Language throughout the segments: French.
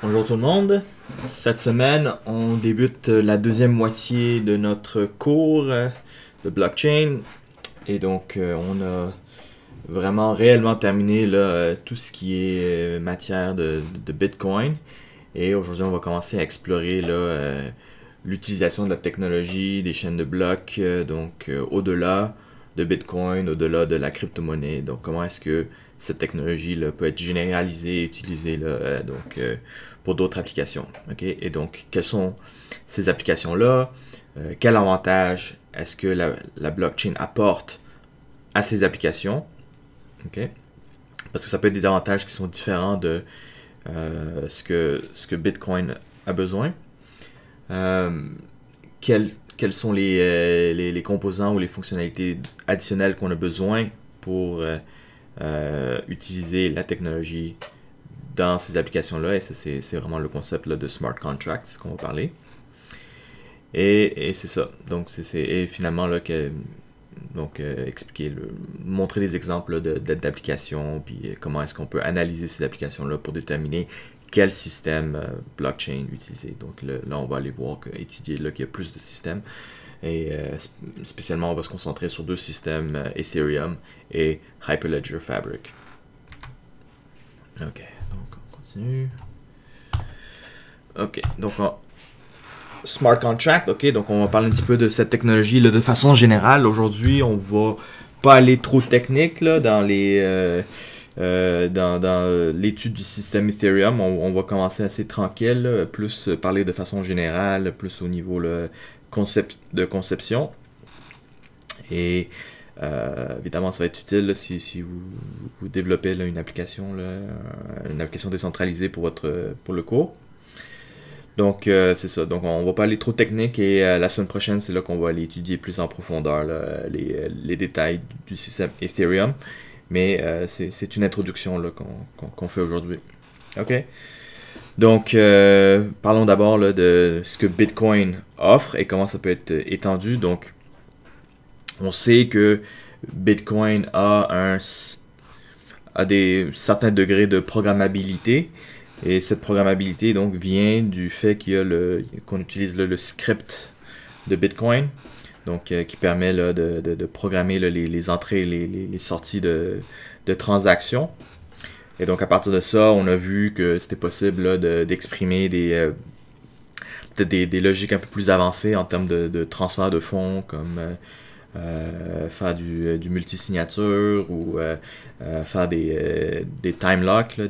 Bonjour tout le monde. Cette semaine, on débute la deuxième moitié de notre cours de blockchain. Et donc, euh, on a vraiment réellement terminé là, tout ce qui est euh, matière de, de Bitcoin. Et aujourd'hui, on va commencer à explorer euh, l'utilisation de la technologie, des chaînes de blocs, donc au-delà de Bitcoin, au-delà de la crypto-monnaie. Donc, comment est-ce que cette technologie là, peut être généralisée et utilisée euh, donc, euh, pour d'autres applications. Et donc, quelles sont ces applications-là? Euh, quel avantage est-ce que la, blockchain apporte à ces applications? Parce que ça peut être des avantages qui sont différents de ce, que, ce que Bitcoin a besoin. quels, sont les, les, les, composants ou les fonctionnalités additionnelles qu'on a besoin pour, euh, utiliser la technologie dans ces applications-là. Et c'est vraiment le concept de smart contracts qu'on va parler. Et, c'est ça. Donc, c'est finalement là que donc euh, expliquer, le, montrer des exemples d'applications, puis euh, comment est-ce qu'on peut analyser ces applications-là pour déterminer quel système blockchain utiliser. Donc là, on va aller voir, étudier là, qu'il y a plus de systèmes. Et euh, spécialement, on va se concentrer sur deux systèmes, euh, Ethereum et Hyperledger Fabric. Ok, donc on continue. Ok, donc on... Smart Contract, ok, donc on va parler un petit peu de cette technologie de façon générale. Aujourd'hui, on va pas aller trop technique dans les... Euh, dans, l'étude du système Ethereum, on, va commencer assez tranquille, plus parler de façon générale, plus au niveau concept de conception. Et euh, évidemment, ça va être utile si, vous, développez une application, euh, une application décentralisée pour, votre, pour le cours. Donc, euh, c'est ça. Donc, on va pas aller trop technique et la semaine prochaine, c'est là qu'on va aller étudier plus en profondeur les, détails du système Ethereum. Mais c'est une introduction qu'on fait aujourd'hui. OK? Donc, euh, parlons d'abord de ce que Bitcoin offre et comment ça peut être euh, étendu. Donc, on sait que Bitcoin a un a des certains degrés de programmabilité et cette programmabilité donc vient du fait qu'il y a le qu'on utilise le, script de Bitcoin donc euh, qui permet là, de, programmer les, entrées et les, sorties de transactions. Et donc à partir de ça, on a vu que c'était possible d'exprimer euh, des, logiques un peu plus avancées en termes de, transfert de fonds, comme euh, euh, faire du, du multisignature ou faire des, des time locks,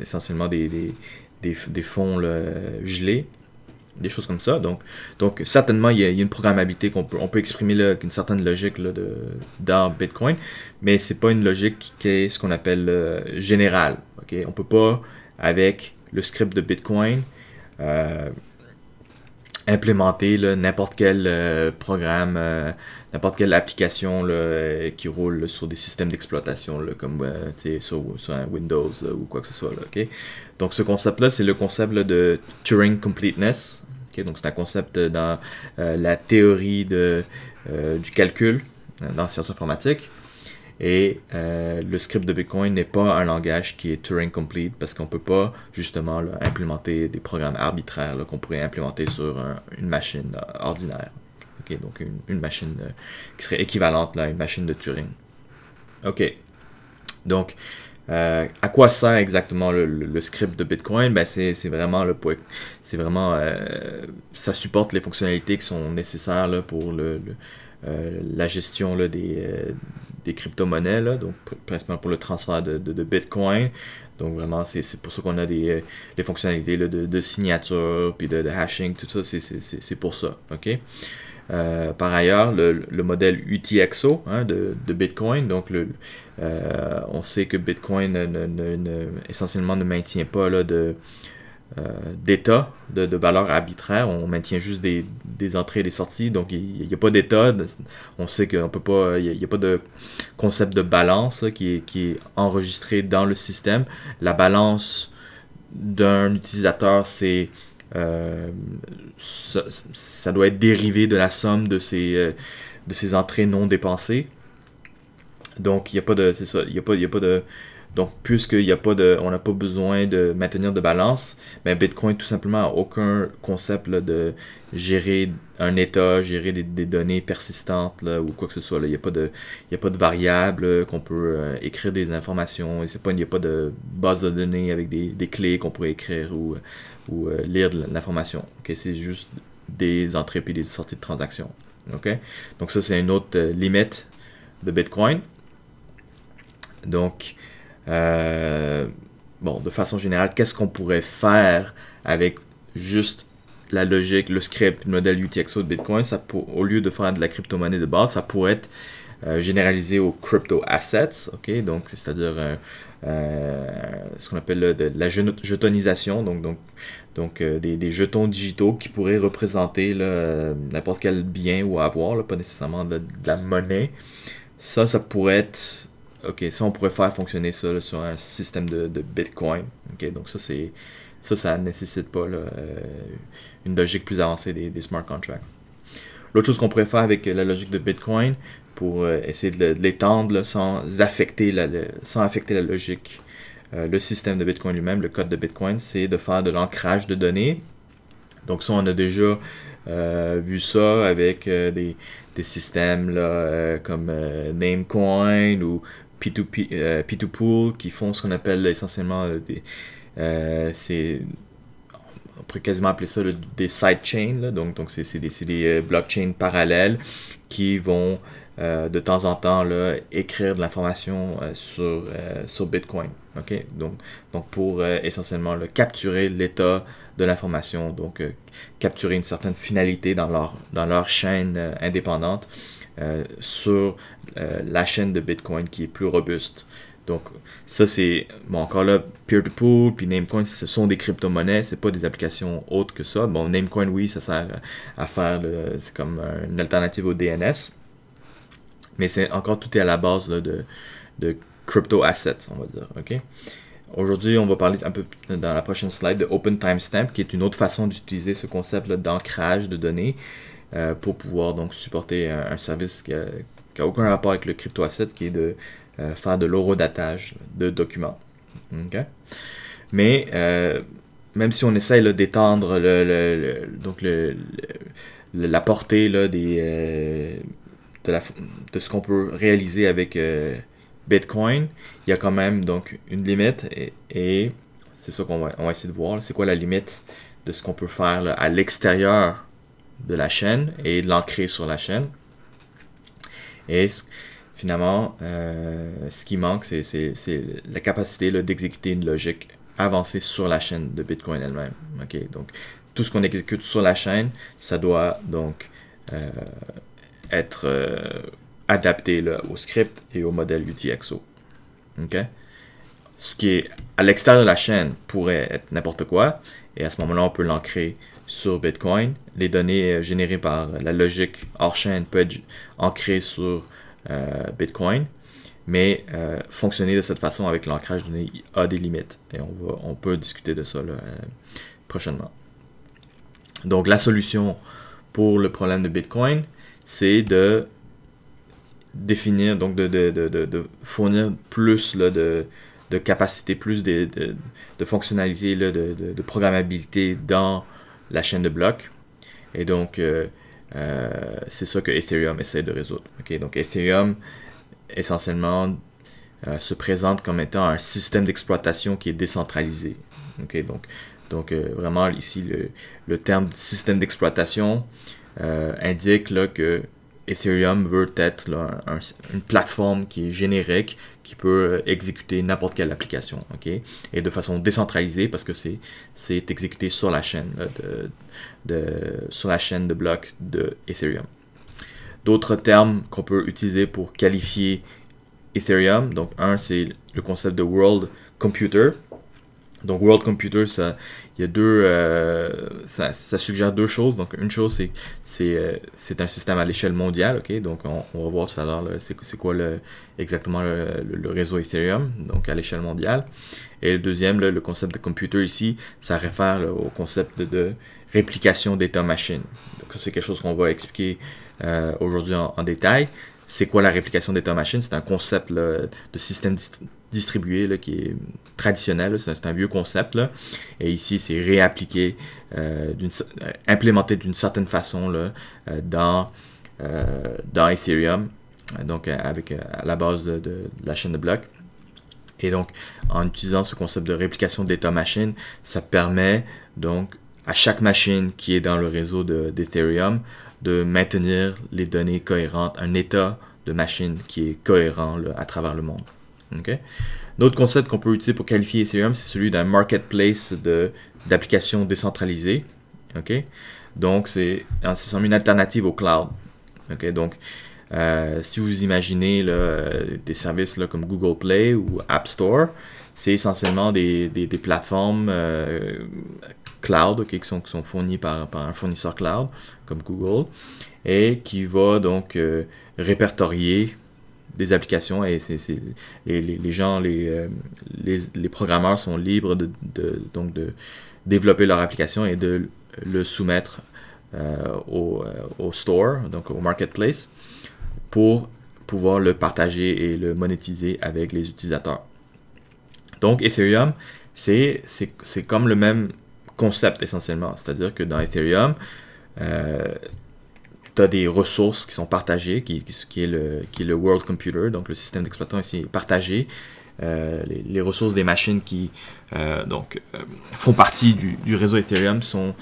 essentiellement des, des, fonds gelés des choses comme ça. Donc, donc certainement, il y, a, une programmabilité qu'on peut, on peut exprimer avec une certaine logique de, dans Bitcoin, mais c'est pas une logique qui, est ce qu'on appelle euh, générale. ok On peut pas, avec le script de Bitcoin, euh, implémenter n'importe quel euh, programme, n'importe quelle application qui roule sur des systèmes d'exploitation comme sur, Windows ou quoi que ce soit. Donc ce concept-là, c'est le concept de Turing Completeness. donc c'est un concept dans euh, la théorie de, euh, du calcul euh, dans sciences informatiques. Et le script de Bitcoin n'est pas un langage qui est Turing complete parce qu'on ne peut pas justement implémenter des programmes arbitraires qu'on pourrait implémenter sur une machine ordinaire. donc une, machine qui serait équivalente à une machine de Turing. OK. Donc, euh, à quoi sert exactement le, script de Bitcoin ben c'est, vraiment le c'est vraiment euh, ça supporte les fonctionnalités qui sont nécessaires pour le, euh, la gestion là, des, des crypto-monnaies, donc principalement pour le transfert de, Bitcoin. Donc vraiment, c'est, pour ça qu'on a des, les fonctionnalités de, signature, puis de, hashing, tout ça, c'est, pour ça. ok euh, par ailleurs, le, modèle UTXO hein, de, Bitcoin, donc euh, on sait que Bitcoin essentiellement ne maintient pas là, de, euh, d'état, de, valeur arbitraire. On maintient juste des, entrées et des sorties, donc il n'y a pas d'état. On sait qu'on peut pas, il n'y a, pas de concept de balance qui, est, enregistré dans le système. La balance d'un utilisateur, c'est euh, ça, doit être dérivé de la somme de ces, euh, de ces entrées non dépensées. Donc, il n'y a pas de. C'est ça, il a, pas, a pas de. Donc, puisqu'il n'y a pas de. On n'a pas besoin de maintenir de balance, mais ben, Bitcoin, tout simplement, n'a aucun concept là, de gérer un état, gérer des, données persistantes ou quoi que ce soit. Il n'y a, pas de, pas de variable qu'on peut euh, écrire des informations. Il n'y a pas de base de données avec des, des clés qu'on pourrait écrire ou ou euh, lire de l'information. que C'est juste des entrées et des sorties de transactions. ok Donc ça, c'est une autre euh, limite de Bitcoin. Donc, euh, bon, de façon générale, qu'est-ce qu'on pourrait faire avec juste la logique, le script, le modèle UTXO de Bitcoin, ça au lieu de faire de la crypto-monnaie de base, ça pourrait être euh, généralisé aux crypto assets, ok, donc c'est-à-dire euh, euh, ce qu'on appelle de, la jetonisation, donc, donc, donc des, jetons digitaux qui pourraient représenter n'importe quel bien ou avoir, pas nécessairement de, la monnaie. Ça, ça pourrait être OK, ça, on pourrait faire fonctionner ça sur un système de, Bitcoin. OK, donc ça, c'est ça, ça nécessite pas une logique plus avancée des, des smart contracts. L'autre chose qu'on pourrait faire avec la logique de Bitcoin, pour euh, essayer de l'étendre sans, affecter la, sans affecter la logique. Euh, le système de Bitcoin lui-même, le code de Bitcoin, c'est de faire de l'ancrage de données. Donc ça, on a déjà euh, vu ça avec des, des, systèmes là, comme Namecoin ou P2P, P2Pool qui font ce qu'on appelle essentiellement des... c'est, on pourrait quasiment appeler ça des sidechains, donc, donc c'est, des, des blockchains parallèles qui vont euh, de temps en temps écrire de l'information euh, euh, sur, Bitcoin. Donc, pour essentiellement capturer l'état de l'information, donc capturer une certaine finalité dans leur, dans leur chaîne indépendante sur la chaîne de Bitcoin qui est plus robuste. Donc, ça, c'est, bon, encore là, peer-to-pool, puis Namecoin, ce sont des crypto-monnaies, c'est pas des applications autres que ça. Bon, Namecoin, oui, ça sert à faire, c'est comme une alternative au DNS. Mais c'est encore tout est à la base de, de crypto assets, on va dire. ok Aujourd'hui, on va parler un peu dans la prochaine slide de Open Timestamp, qui est une autre façon d'utiliser ce concept d'ancrage de données euh, pour pouvoir donc supporter un, service qui n'a aucun rapport avec le crypto asset, qui est de euh, faire de l'eurodatage de documents. Mais euh, même si on essaye d'étendre le, le, la portée là, des de, ce qu'on peut réaliser avec euh, Bitcoin, il y a quand même donc une limite et, c'est ça qu'on va, essayer de voir. C'est quoi la limite de ce qu'on peut faire à l'extérieur de la chaîne et de l'ancrer sur la chaîne. Et finalement, euh, ce qui manque, c'est la capacité d'exécuter une logique avancée sur la chaîne de Bitcoin elle-même. Donc, tout ce qu'on exécute sur la chaîne, ça doit donc euh, être euh, adapté au script et au modèle UTXO. Ce qui est à l'extérieur de la chaîne pourrait être n'importe quoi. Et à ce moment-là, on peut l'ancrer sur Bitcoin. Les données euh, générées par la logique hors chaîne peuvent être ancrées sur euh, Bitcoin. Mais fonctionner de cette façon avec l'ancrage de données a des limites. Et on, va, on peut discuter de ça prochainement. Donc la solution pour le problème de Bitcoin, c'est de définir, donc de, de, de, de fournir plus là, de, capacité, plus de, fonctionnalités, de, programmabilité dans la chaîne de blocs. Et donc, euh, euh, c'est ça que Ethereum essaie de résoudre. ok Donc, Ethereum, essentiellement, euh, se présente comme étant un système d'exploitation qui est décentralisé. ok Donc, donc, euh, vraiment, ici, le, terme système d'exploitation euh, indique que Ethereum veut être une plateforme qui est générique, qui peut euh, exécuter n'importe quelle application, Et de façon décentralisée parce que c'est, c'est exécuté sur la chaîne de, sur la chaîne de blocs de Ethereum. D'autres termes qu'on peut utiliser pour qualifier Ethereum, donc un c'est le concept de World Computer, donc World Computer, ça, il y a deux, euh, ça, ça, suggère deux choses. Donc une chose, c'est c'est, euh, c'est un système à l'échelle mondiale, ok. Donc on, on va voir tout à l'heure c'est, c'est quoi le, exactement le, réseau Ethereum, donc à l'échelle mondiale. Et le deuxième, le concept de computer ici, ça réfère au concept de, réplication d'état machine. Donc ça c'est quelque chose qu'on va expliquer euh, aujourd'hui en, en, détail. C'est quoi la réplication d'état machine C'est un concept de système distribué, là, qui est traditionnel, c'est un vieux concept. Et ici, c'est réappliqué, euh, euh, implémenté d'une certaine façon euh, dans, Ethereum, donc avec à la base de, la chaîne de blocs. Et donc, en utilisant ce concept de réplication d'état machine, ça permet donc à chaque machine qui est dans le réseau d'Ethereum de, maintenir les données cohérentes, un état de machine qui est cohérent à travers le monde. Okay? L'autre concept qu'on peut utiliser pour qualifier Ethereum, c'est celui d'un marketplace d'applications décentralisées. ok Donc, c'est une alternative au cloud. ok Donc, euh, si vous imaginez le des services comme Google Play ou App Store, c'est essentiellement des, des, plateformes euh, cloud qui, sont, qui, sont, fournies par, un fournisseur cloud comme Google et qui va donc euh, répertorier des applications et c'est les, gens, euh, les, les, programmeurs sont libres de, donc de développer leur application et de le soumettre euh, au, euh, au, store, donc au marketplace, pour pouvoir le partager et le monétiser avec les utilisateurs. Donc Ethereum, c'est comme le même concept essentiellement, c'est-à-dire que dans Ethereum, euh, tu as des ressources qui sont partagées, qui, qui, est le, qui le World Computer, donc le système d'exploitation est partagé. Euh, les, ressources des machines qui euh, donc, euh, font partie du, réseau Ethereum sont,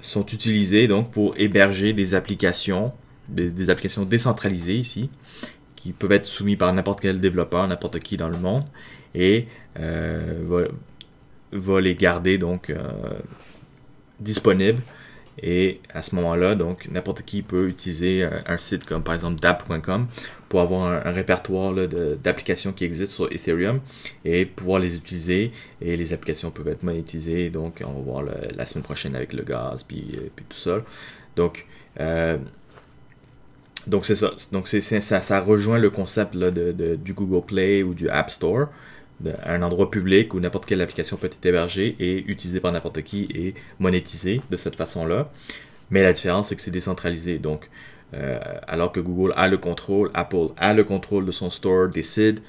sont utilisées donc, pour héberger des applications, des, applications décentralisées ici, qui peuvent être soumises par n'importe quel développeur, n'importe qui dans le monde, et va, les garder donc disponibles et à ce moment-là, donc n'importe qui peut utiliser un, site comme par exemple dApp.com pour avoir un, répertoire d'applications qui existent sur Ethereum et pouvoir les utiliser. Et les applications peuvent être monétisées. Donc on va voir la semaine prochaine avec le gaz et euh, puis tout ça. Donc euh, c'est ça. Donc ça, rejoint le concept du Google Play ou du App Store un endroit public où n'importe quelle application peut être hébergée et utilisée par n'importe qui et monétisée de cette façon-là. Mais la différence, c'est que c'est décentralisé. Donc, euh, alors que Google a le contrôle, Apple a le contrôle de son store, décide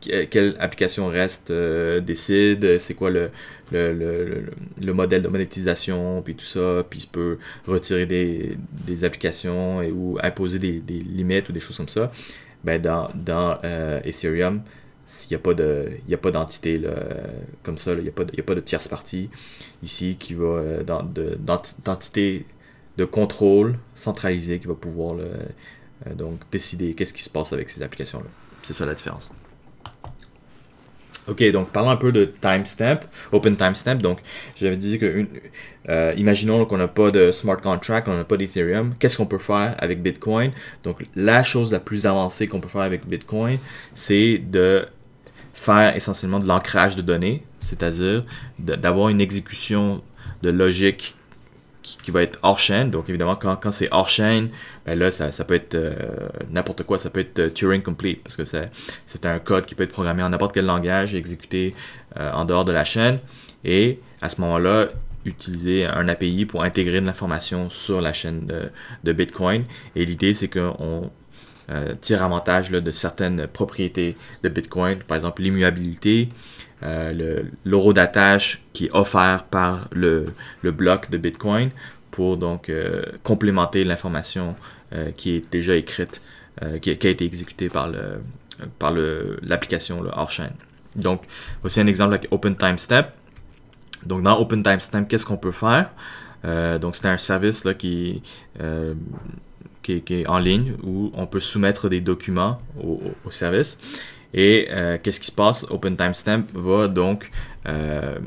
quelle application reste, euh, décide, c'est quoi le le, le, le, modèle de monétisation, puis tout ça, puis il peut retirer des, des applications et, ou imposer des, des, limites ou des choses comme ça. Ben dans, dans euh, Ethereum, s'il n'y a pas de, il a pas d'entité euh, comme ça. Il n'y a pas, de, pas de tierce partie ici qui va euh, dans, d'entité de, contrôle centralisé qui va pouvoir euh, donc décider qu'est-ce qui se passe avec ces applications là. C'est ça la différence. Ok, donc parlons un peu de timestamp, open timestamp. Donc, j'avais dit que, euh, imaginons qu'on n'a pas de smart contract, qu'on n'a pas d'Ethereum. Qu'est-ce qu'on peut faire avec Bitcoin Donc, la chose la plus avancée qu'on peut faire avec Bitcoin, c'est de faire essentiellement de l'ancrage de données, c'est-à-dire d'avoir une exécution de logique qui, va être hors chaîne. Donc évidemment, quand, c'est hors chaîne, ben là, ça, peut être euh, n'importe quoi. Ça peut être euh, Turing Complete, parce que c'est un code qui peut être programmé en n'importe quel langage exécuté euh, en dehors de la chaîne. Et à ce moment-là, utiliser un API pour intégrer de l'information sur la chaîne de, Bitcoin. Et l'idée, c'est qu'on tire avantage de certaines propriétés de Bitcoin, par exemple l'immuabilité, euh, l'euro d'attache qui est offert par le, le, bloc de Bitcoin pour donc euh, complémenter l'information euh, qui est déjà écrite, qui a, été exécutée par le par l'application hors chaîne. Donc, voici un exemple avec Open Timestamp. Donc, dans Open Timestamp, qu'est-ce qu'on peut faire? donc, c'est un service qui, est en ligne où on peut soumettre des documents au service. Et euh, qu'est-ce qui se passe? Open timestamp va donc euh,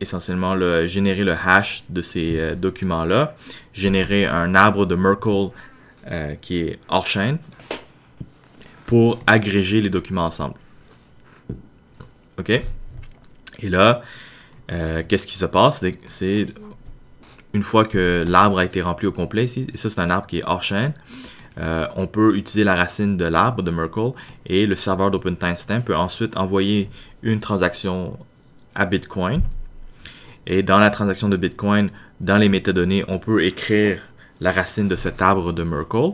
essentiellement le, générer le hash de ces euh, documents-là, générer un arbre de Merkle qui est hors chaîne pour agréger les documents ensemble. OK? Et là, qu'est-ce qui se passe? C'est une fois que l'arbre a été rempli au complet ça c'est un arbre qui est hors chaîne, euh, on peut utiliser la racine de l'arbre de Merkle et le serveur d'Open peut ensuite envoyer une transaction à Bitcoin. Et dans la transaction de Bitcoin, dans les métadonnées, on peut écrire la racine de cet arbre de Merkle.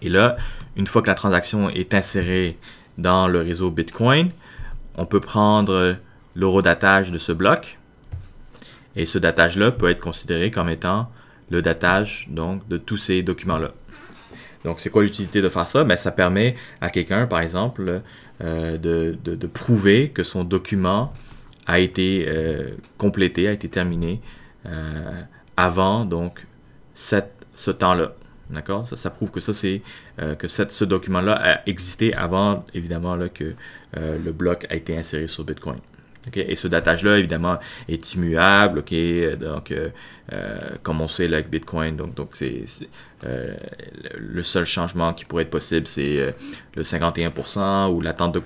Et là, une fois que la transaction est insérée dans le réseau Bitcoin, on peut prendre l'eurodatage de ce bloc. Et ce datage-là peut être considéré comme étant le datage donc, de tous ces documents-là. Donc, c'est quoi l'utilité de faire ça? Ben, ça permet à quelqu'un, par exemple, euh, de, prouver que son document a été euh, complété, a été terminé euh, avant donc ce temps-là. D'accord ça, prouve que ça c'est que ce document-là a existé avant évidemment que le bloc a été inséré sur Bitcoin. Et ce datage-là, évidemment, est immuable. Donc, euh, euh, comme on sait avec Bitcoin, donc, donc c'est, euh, le seul changement qui pourrait être possible, c'est le 51% ou l'attente de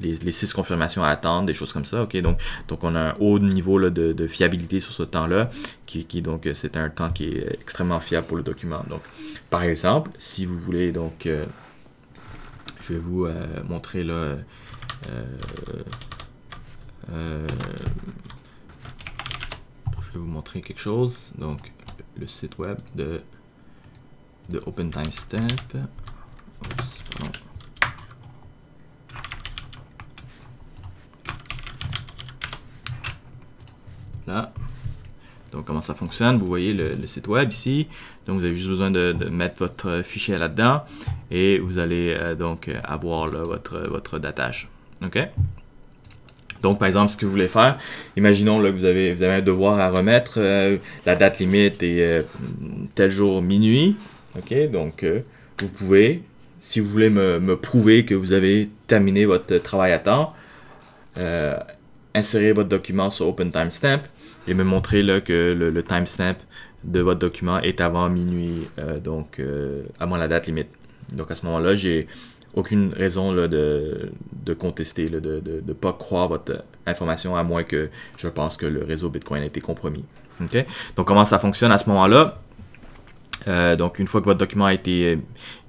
les, six confirmations à attendre, des choses comme ça. Donc, donc, on a un haut niveau de, fiabilité sur ce temps-là, qui, donc c'est un temps qui est extrêmement fiable pour le document. Donc, par exemple, si vous voulez donc je vais vous montrer là, euh, je vais vous montrer quelque chose. Donc, le site web de, de Open Time Là. Donc, comment ça fonctionne, vous voyez le, site web ici. Donc, vous avez juste besoin de, mettre votre fichier là-dedans et vous allez euh, donc euh, avoir votre, votre datage. OK? Donc, par exemple, ce que vous voulez faire, imaginons là, que vous avez, vous avez un devoir à remettre, euh, la date limite est euh, tel jour minuit. OK, donc euh, vous pouvez, si vous voulez me, prouver que vous avez terminé votre travail à temps, insérer votre document sur Open Timestamp et me montrer là, que le, le timestamp de votre document est avant minuit, donc avant la date limite. Donc à ce moment-là, j'ai aucune raison de, contester, de ne pas croire votre information, à moins que je pense que le réseau Bitcoin a été compromis. Donc, comment ça fonctionne à ce moment-là? Euh, donc, une fois que votre document a été euh,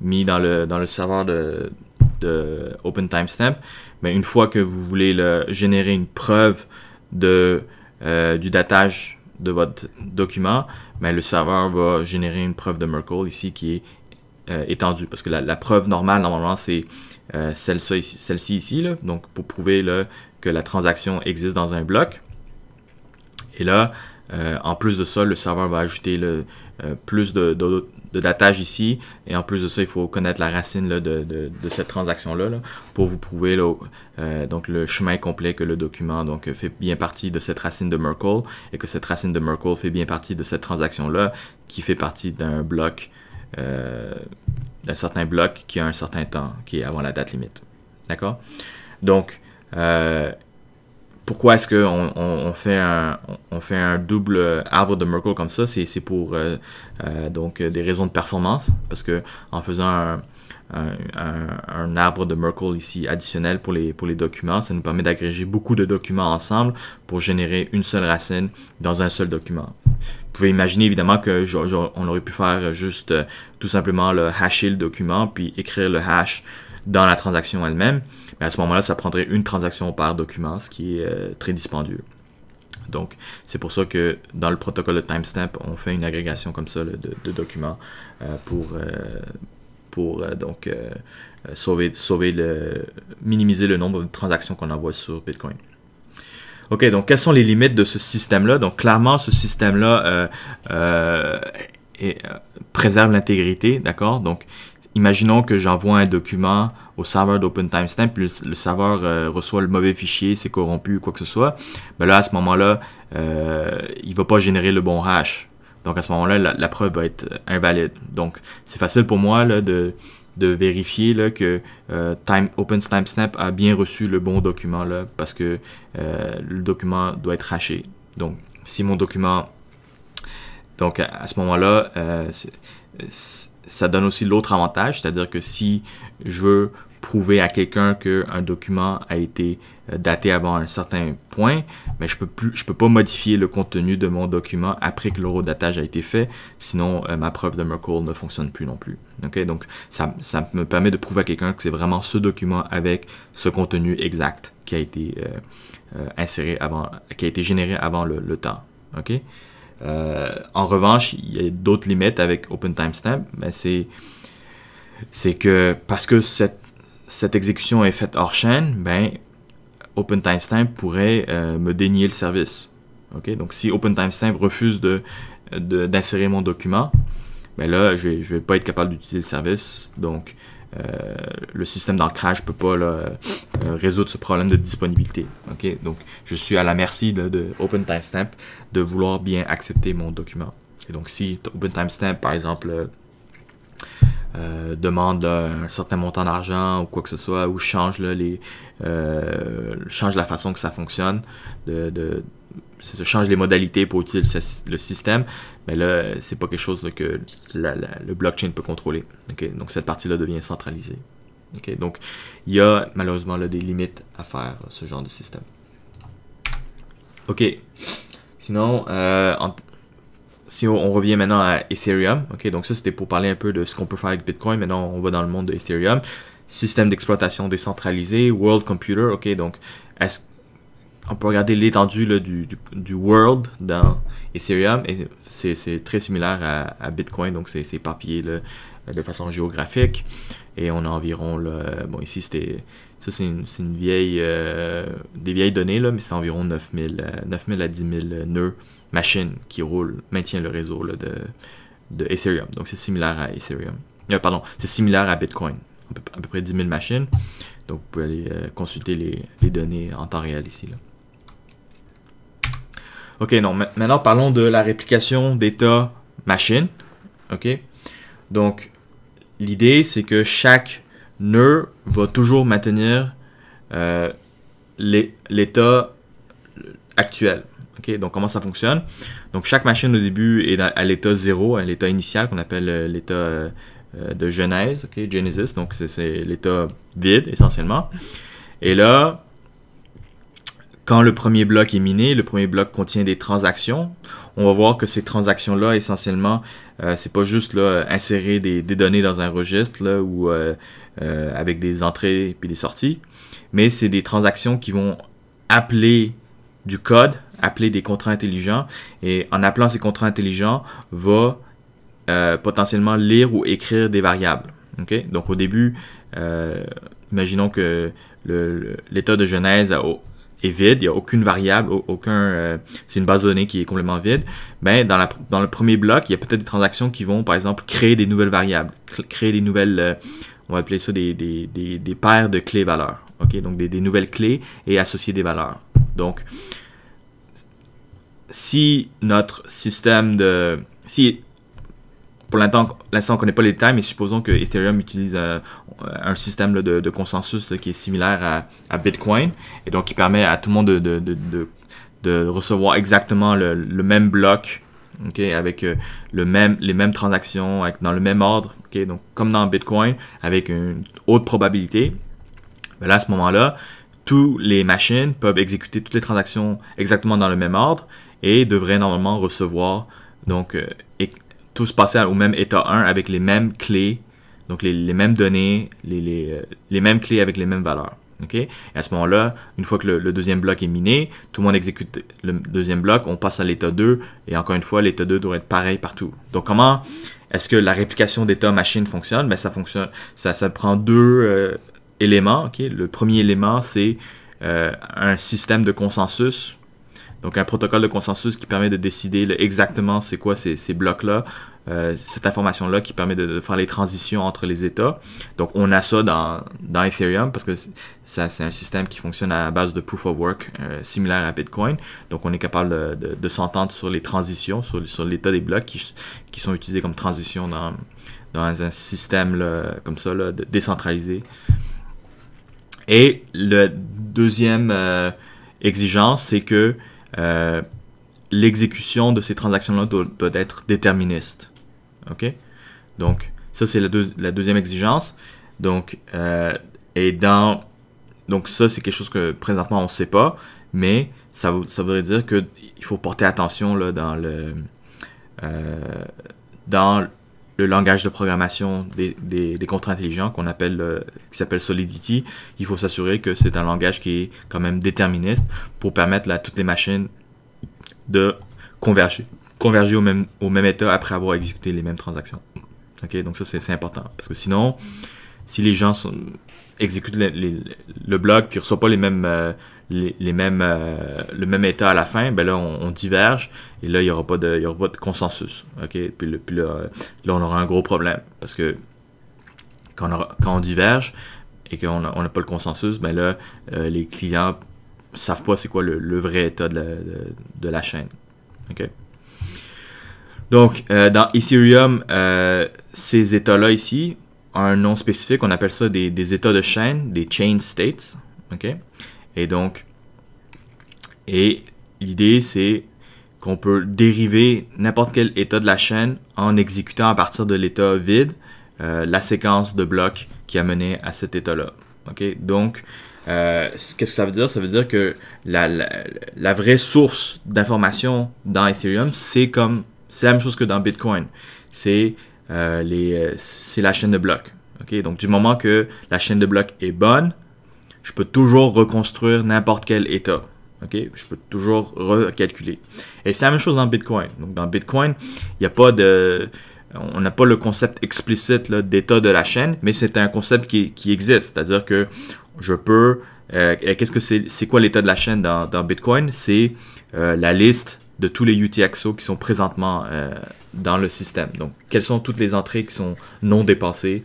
mis dans le, dans le serveur de, de Open Timestamp, mais une fois que vous voulez générer une preuve de, euh, du datage de votre document, mais le serveur va générer une preuve de Merkle ici qui est euh, Parce que la, preuve normale, normalement, c'est euh, celle-ci ici, donc pour prouver que la transaction existe dans un bloc. Et là, euh, en plus de ça, le serveur va ajouter le, plus de, datage ici. Et en plus de ça, il faut connaître la racine de, cette transaction-là là, pour vous prouver donc le chemin complet que le document donc, fait bien partie de cette racine de Merkle et que cette racine de Merkle fait bien partie de cette transaction-là qui fait partie d'un bloc euh, d'un certain bloc qui a un certain temps, qui est avant la date limite. D'accord Donc, euh, pourquoi est-ce qu'on on, fait un, on fait un double arbre de Merkle comme ça C'est pour euh, euh, donc euh, des raisons de performance, parce que en faisant un, arbre de Merkle ici additionnel pour les, pour les documents, ça nous permet d'agréger beaucoup de documents ensemble pour générer une seule racine dans un seul document. Vous pouvez imaginer évidemment que on aurait pu faire juste tout simplement le hasher le document, puis écrire le hash dans la transaction elle-même. Mais à ce moment-là, ça prendrait une transaction par document, ce qui est euh, très dispendieux. Donc, c'est pour ça que dans le protocole de timestamp, on fait une agrégation comme ça de, documents euh, pour, euh, pour donc sauver, sauver le, minimiser le nombre de transactions qu'on envoie sur Bitcoin. OK, donc quelles sont les limites de ce système-là? Donc, clairement, ce système-là préserve l'intégrité, d'accord? Donc, imaginons que j'envoie un document au serveur d'Open Timestamp, le, serveur euh, reçoit le mauvais fichier, c'est corrompu ou quoi que ce soit, ben là, à ce moment-là, euh, il ne va pas générer le bon hash. Donc, à ce moment-là, la, preuve va être invalide. Donc, c'est facile pour moi là, de, vérifier là, que Open euh, Timestamp a bien reçu le bon document, là, parce que le document doit être hashé. Donc, si mon document... Donc, à ce moment-là, ça donne aussi l'autre avantage, c'est-à-dire que si je veux prouver à quelqu'un qu'un document a été euh, daté avant un certain point, mais ben, je peux plus, je peux pas modifier le contenu de mon document après que l'eurodatage a été fait, sinon euh, ma preuve de Merkle ne fonctionne plus non plus. Donc ça, me permet de prouver à quelqu'un que c'est vraiment ce document avec ce contenu exact qui a été euh, inséré avant, qui a été généré avant le, temps. Euh, en revanche, il y a d'autres limites avec Open Timestamp, c'est, que parce que cette, cette exécution est faite hors chaîne, ben, Open Timestamp pourrait euh, me dénier le service. Donc si Open Timestamp refuse de, d'insérer mon document, ben là, je ne vais, pas être capable d'utiliser le service. Donc, euh, le système d'ancrage ne peut pas euh, résoudre ce problème de disponibilité. ok Donc, je suis à la merci de, de Open Timestamp de vouloir bien accepter mon document. Et donc, si Open Timestamp, par exemple, euh, demande un certain montant d'argent ou quoi que ce soit, ou change, là, les, change la façon que ça fonctionne, de, de ça change les modalités pour utiliser le système, mais là, c'est pas quelque chose que la, le blockchain peut contrôler. Donc cette partie-là devient centralisée. Okay? Donc il y a malheureusement des limites à faire ce genre de système. OK. Sinon, euh, si on, revient maintenant à Ethereum, OK, donc ça c'était pour parler un peu de ce qu'on peut faire avec Bitcoin. Maintenant, on va dans le monde de Ethereum. Système d'exploitation décentralisé, World Computer, OK, donc est-ce on peut regarder l'étendue du, du, world dans Ethereum et c'est très similaire à, Bitcoin, donc c'est éparpillé de façon géographique. Et on a environ, bon ici c'était, ça c'est une, vieille, euh, des vieilles données, là, mais c'est environ 9000, euh, à 10 000 nœuds machines qui roulent, maintient le réseau de, de Ethereum. Donc c'est similaire à Ethereum. Euh, pardon, c'est similaire à Bitcoin, à peu, près 10 000 machines. Donc vous pouvez aller consulter les, les, données en temps réel ici. OK, non. Maintenant, parlons de la réplication d'état machine. OK? Donc, l'idée, c'est que chaque nœud va toujours maintenir euh, l'état actuel. ok Donc, comment ça fonctionne? Donc, chaque machine au début est à l'état 0, à l'état initial qu'on appelle euh, l'état euh, de genèse, ok, Genesis. Donc, c'est l'état vide essentiellement. Et là, quand le premier bloc est miné, le premier bloc contient des transactions. On va voir que ces transactions-là, essentiellement, euh, c'est pas juste là, insérer des, données dans un registre ou euh, euh, avec des entrées puis des sorties, mais c'est des transactions qui vont appeler du code, appeler des contrats intelligents, et en appelant ces contrats intelligents, va potentiellement lire ou écrire des variables. ok Donc au début, imaginons que l'état de genèse a, est vide, il n'y a aucune variable, aucun, euh, c'est une base de données qui est complètement vide, ben dans, dans le premier bloc, il y a peut-être des transactions qui vont, par exemple, créer des nouvelles variables, créer des nouvelles, euh, on va appeler ça des, paires de clés valeurs, ok donc des, nouvelles clés et associer des valeurs. Donc, si notre système de... Si pour l'instant, on ne connaît pas les détails, mais supposons que Ethereum utilise euh, un système de, consensus qui est similaire à, Bitcoin, et donc qui permet à tout le monde de, de, recevoir exactement le, même bloc, ok, avec euh, le même, les mêmes transactions, dans le même ordre, ok. donc comme dans Bitcoin, avec une haute probabilité. là, à ce moment-là, toutes les machines peuvent exécuter toutes les transactions exactement dans le même ordre et devraient normalement recevoir donc euh, tous passer au même état 1 avec les mêmes clés, donc les, mêmes données, euh, les, mêmes clés avec les mêmes valeurs. ok à ce moment-là, une fois que le, deuxième bloc est miné, tout le monde exécute le deuxième bloc, on passe à l'état 2, et encore une fois, l'état 2 doit être pareil partout. Donc comment est-ce que la réplication d'état machine fonctionne? mais ben, ça fonctionne, ça, ça prend deux euh, éléments. Le premier élément, c'est euh, un système de consensus donc un protocole de consensus qui permet de décider exactement c'est quoi ces, blocs-là, euh, cette information-là qui permet de, faire les transitions entre les États. Donc on a ça dans, dans Ethereum parce que ça c'est un système qui fonctionne à base de proof of work euh, similaire à Bitcoin. Donc on est capable de, s'entendre sur les transitions, sur, sur l'état des blocs qui, sont utilisés comme transition dans, un système comme ça décentralisé. Et le deuxième euh, exigence, c'est que euh, l'exécution de ces transactions-là doit, doit, être déterministe. OK? Donc, ça, c'est la, deuxième exigence. Donc, euh, et dans... Donc, ça, c'est quelque chose que présentement, on ne sait pas, mais ça, ça voudrait dire qu'il faut porter attention là, dans le... Euh, dans le langage de programmation des, des, contrats intelligents qu'on appelle euh, qui s'appelle Solidity, il faut s'assurer que c'est un langage qui est quand même déterministe pour permettre à toutes les machines de converger, converger au même, au même état après avoir exécuté les mêmes transactions. donc ça c'est important parce que sinon, si les gens exécutent le, bloc puis ne reçoivent pas les mêmes euh, les, mêmes, euh, le même état à la fin, ben là, on, diverge et là, il n'y aura, pas de, y aura pas de consensus. ok Puis, le, puis là, on aura un gros problème parce que quand on, quand on diverge et qu'on n'a pas le consensus, ben là, euh, les clients savent pas c'est quoi le, vrai état de la, de, la chaîne. ok donc, euh, dans Ethereum, ces états-là ici ont un nom spécifique, on appelle ça des, des, états de chaîne, des chain states. ok et donc, et l'idée c'est qu'on peut dériver n'importe quel état de la chaîne en exécutant à partir de l'état vide euh, la séquence de blocs qui a mené à cet état-là. Okay? Donc, euh, ce que ça veut dire, ça veut dire que la, vraie source d'information dans Ethereum, c'est comme c'est la même chose que dans Bitcoin. C'est euh, euh, la chaîne de blocs. Okay? Donc, du moment que la chaîne de blocs est bonne, je peux toujours reconstruire n'importe quel état. ok Je peux toujours recalculer. Et c'est la même chose dans Bitcoin. Donc dans Bitcoin, il n'y a pas de... On n'a pas le concept explicite d'état de la chaîne, mais c'est un concept qui, qui existe. C'est-à-dire que je peux... Euh, qu'est-ce que c'est quoi l'état de la chaîne dans, Bitcoin C'est euh, la liste de tous les UTXO qui sont présentement euh, dans le système. Donc, quelles sont toutes les entrées qui sont non dépensées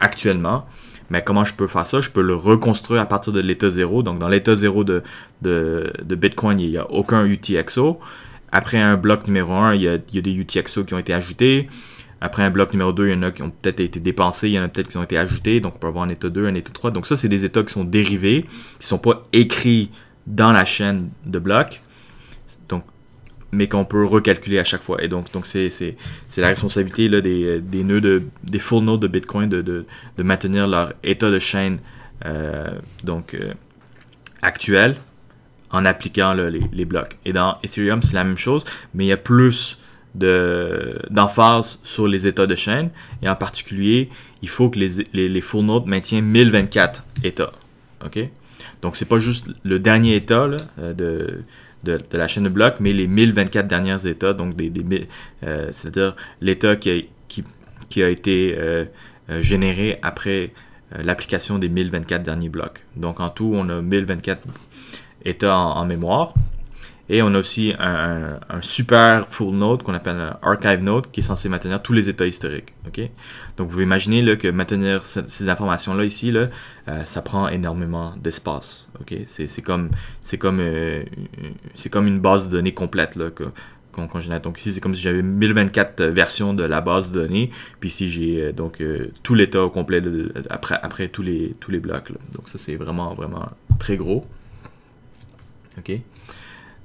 actuellement mais comment je peux faire ça? Je peux le reconstruire à partir de l'état zéro. Donc, dans l'état 0 de, de, Bitcoin, il n'y a aucun UTXO. Après un bloc numéro 1, il y, a, il y a des UTXO qui ont été ajoutés. Après un bloc numéro 2, il y en a qui ont peut-être été dépensés, il y en a peut-être qui ont été ajoutés. Donc, on peut avoir un état 2, un état 3. Donc, ça, c'est des états qui sont dérivés, qui ne sont pas écrits dans la chaîne de blocs. Donc, mais qu'on peut recalculer à chaque fois. Et donc, donc c'est, c'est, la responsabilité des, des nœuds de, des full de Bitcoin de, de, maintenir leur état de chaîne euh, donc, euh, actuel en appliquant les, blocs. Et dans Ethereum, c'est la même chose, mais il y a plus de, d'emphase sur les états de chaîne. Et en particulier, il faut que les, les, full nodes maintiennent 1024 états. ok Donc, c'est pas juste le dernier état euh, de de, la chaîne de blocs, mais les 1024 dernières États, donc des, euh, c'est-à-dire l'État qui a, été euh, euh, généré après l'application des 1024 derniers blocs. Donc en tout, on a 1024 États en mémoire. Et on a aussi un, super full node qu'on appelle un archive note qui est censé maintenir tous les états historiques. ok Donc vous imaginez imaginer que maintenir ces informations-là ici, là, euh, ça prend énormément d'espace. ok C'est comme, comme, euh, c'est comme une base de données complète. Là, génère. donc ici, c'est comme si j'avais 1024 euh, versions de la base de données. Puis ici, j'ai donc tout l'état complet après, après tous les, tous les blocs. Donc ça, c'est vraiment, vraiment très gros. OK.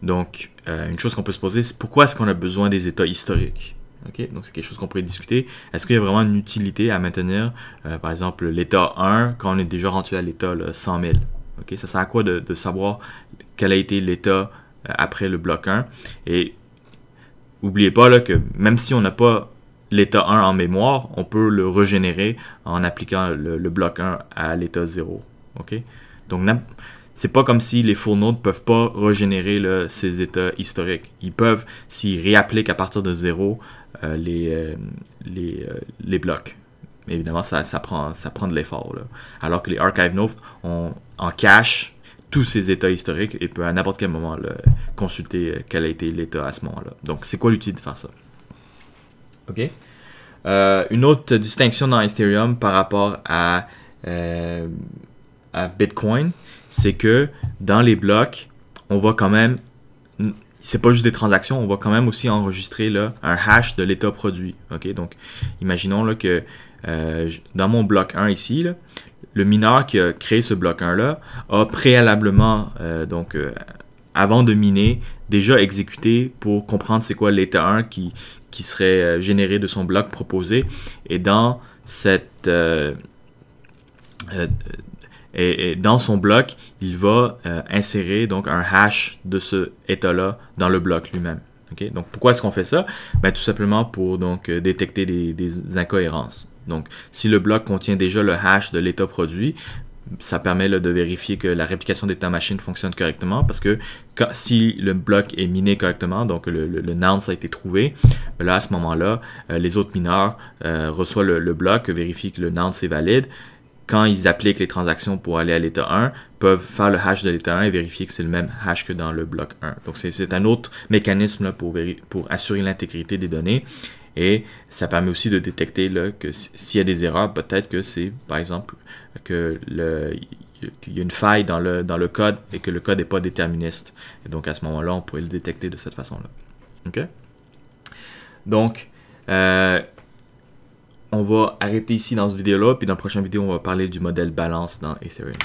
Donc, euh, une chose qu'on peut se poser, c'est pourquoi est-ce qu'on a besoin des états historiques Donc, c'est quelque chose qu'on pourrait discuter. Est-ce qu'il y a vraiment une utilité à maintenir, euh, par exemple, l'état 1 quand on est déjà rendu à l'état 100 000 Ça sert à quoi de, savoir quel a été l'état euh, après le bloc 1 Et n'oubliez pas là, que même si on n'a pas l'état 1 en mémoire, on peut le régénérer en appliquant le, bloc 1 à l'état 0. Ok, Donc, c'est pas comme si les fourneaux ne peuvent pas régénérer ces états historiques. Ils peuvent, s'ils réappliquent à partir de zéro euh, les, euh, les, euh, les, blocs. Mais évidemment, ça, ça, prend, ça prend de l'effort. Alors que les archive notes ont en cache tous ces états historiques et peut à n'importe quel moment consulter quel a été l'état à ce moment-là. Donc, c'est quoi l'utilité de faire ça? OK. une autre distinction dans Ethereum par rapport à, à Bitcoin, c'est que dans les blocs, on va quand même c'est pas juste des transactions, on va quand même aussi enregistrer là, un hash de l'état produit. ok Donc, imaginons là, que euh, dans mon bloc 1 ici, le mineur qui a créé ce bloc 1-là a préalablement, euh, donc euh, avant de miner, déjà exécuté pour comprendre c'est quoi l'état 1 qui, qui serait généré de son bloc proposé. Et dans cette et, dans son bloc, il va euh, insérer un hash de ce état-là dans le bloc lui-même. Donc pourquoi est-ce qu'on fait ça ben, Tout simplement pour euh, détecter des, incohérences. Donc si le bloc contient déjà le hash de l'état produit, ça permet de vérifier que la réplication d'état machine fonctionne correctement parce que si le bloc est miné correctement, donc le, le, a été trouvé, là à ce moment-là, euh, les autres mineurs reçoivent le, bloc, vérifient que le nonce est valide quand ils appliquent les transactions pour aller à l'état 1, peuvent faire le hash de l'état 1 et vérifier que c'est le même hash que dans le bloc 1. Donc c'est un autre mécanisme pour, assurer l'intégrité des données. Et ça permet aussi de détecter là, que s'il y a des erreurs, peut-être que c'est, par exemple, que qu'il y a une faille dans le, dans le code et que le code n'est pas déterministe. Et donc à ce moment-là, on pourrait le détecter de cette façon-là. OK? Donc, euh, on va arrêter ici dans cette vidéo-là, puis dans la prochaine vidéo, on va parler du modèle balance dans Ethereum.